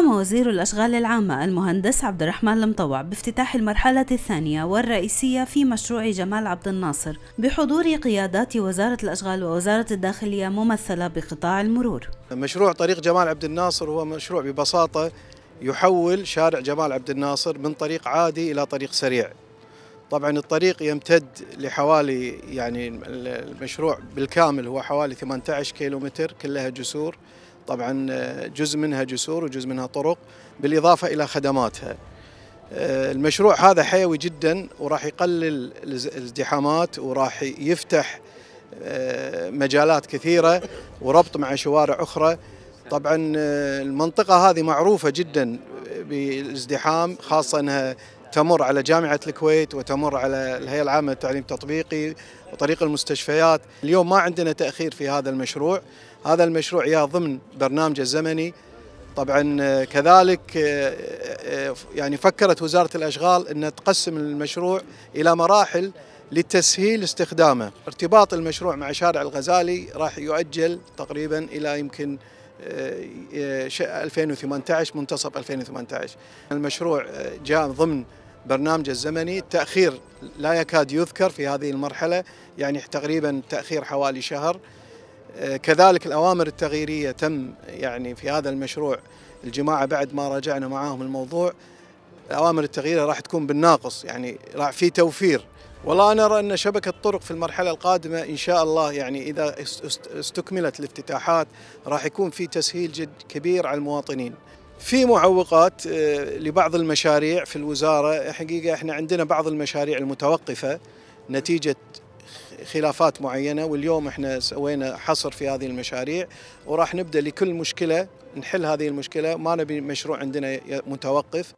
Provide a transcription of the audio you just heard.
قام وزير الأشغال العامة المهندس عبد الرحمن المطوع بافتتاح المرحلة الثانية والرئيسية في مشروع جمال عبد الناصر بحضور قيادات وزارة الأشغال ووزارة الداخلية ممثلة بقطاع المرور مشروع طريق جمال عبد الناصر هو مشروع ببساطة يحول شارع جمال عبد الناصر من طريق عادي إلى طريق سريع طبعا الطريق يمتد لحوالي يعني المشروع بالكامل هو حوالي 18 كيلومتر كلها جسور طبعا آه، جزء منها جسور وجزء منها طرق بالإضافة إلى خدماتها آه، المشروع هذا حيوي جدا وراح يقلل الازدحامات وراح يفتح آه، مجالات كثيرة وربط مع شوارع أخرى طبعا المنطقة هذه معروفة جدا بالازدحام خاصة أنها تمر على جامعة الكويت وتمر على الهيئة العامة للتعليم التطبيقي وطريق المستشفيات اليوم ما عندنا تأخير في هذا المشروع هذا المشروع يا ضمن برنامج الزمني طبعا آه، كذلك آه، آه، يعني فكرت وزارة الأشغال أن تقسم المشروع إلى مراحل لتسهيل استخدامه ارتباط المشروع مع شارع الغزالي راح يؤجل تقريبا إلى يمكن 2018 آه، آه، منتصف 2018 المشروع آه، جاء ضمن برنامج الزمني التأخير لا يكاد يذكر في هذه المرحلة يعني تقريبا تأخير حوالي شهر كذلك الأوامر التغييرية تم يعني في هذا المشروع الجماعة بعد ما راجعنا معاهم الموضوع الأوامر التغييرية راح تكون بالناقص يعني راح في توفير والله أنا أرى أن شبكة الطرق في المرحلة القادمة إن شاء الله يعني إذا استكملت الافتتاحات راح يكون في تسهيل جد كبير على المواطنين في معوقات آه، لبعض المشاريع في الوزارة حقيقة إحنا عندنا بعض المشاريع المتوقفة نتيجة خلافات معينة واليوم احنا سوينا حصر في هذه المشاريع وراح نبدأ لكل مشكلة نحل هذه المشكلة ما نبي مشروع عندنا متوقف